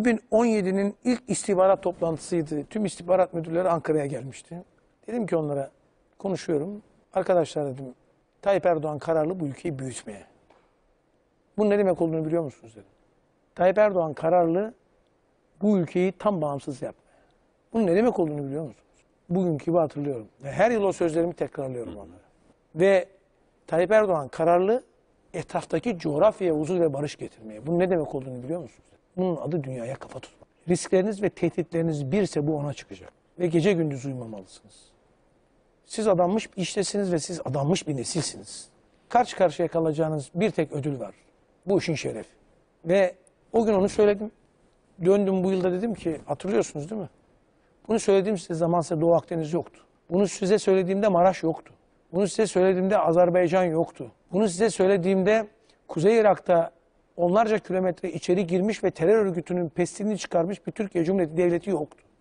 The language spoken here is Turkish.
2017'nin ilk istihbarat toplantısıydı. Tüm istihbarat müdürleri Ankara'ya gelmişti. Dedim ki onlara konuşuyorum. Arkadaşlar dedim Tayyip Erdoğan kararlı bu ülkeyi büyütmeye. Bunun ne demek olduğunu biliyor musunuz dedim. Tayyip Erdoğan kararlı bu ülkeyi tam bağımsız yapmaya. Bunun ne demek olduğunu biliyor musunuz? Bugünkü gibi hatırlıyorum. Ve her yıl o sözlerimi tekrarlıyorum onlara. Ve Tayyip Erdoğan kararlı etraftaki coğrafyaya huzur ve barış getirmeye. Bunun ne demek olduğunu biliyor musunuz? Bunun adı dünyaya kafa tutmak. Riskleriniz ve tehditleriniz birse bu ona çıkacak. Ve gece gündüz uyumamalısınız. Siz adanmış bir iştesiniz ve siz adanmış bir nesilsiniz. Karşı karşıya kalacağınız bir tek ödül var. Bu işin şeref. Ve o gün onu söyledim. Döndüm bu yılda dedim ki hatırlıyorsunuz değil mi? Bunu söylediğim size zamansa Doğu Akdeniz yoktu. Bunu size söylediğimde Maraş yoktu. Bunu size söylediğimde Azerbaycan yoktu. Bunu size söylediğimde Kuzey Irak'ta onlarca kilometre içeri girmiş ve terör örgütünün pestini çıkarmış bir Türkiye Cumhuriyeti Devleti yoktu.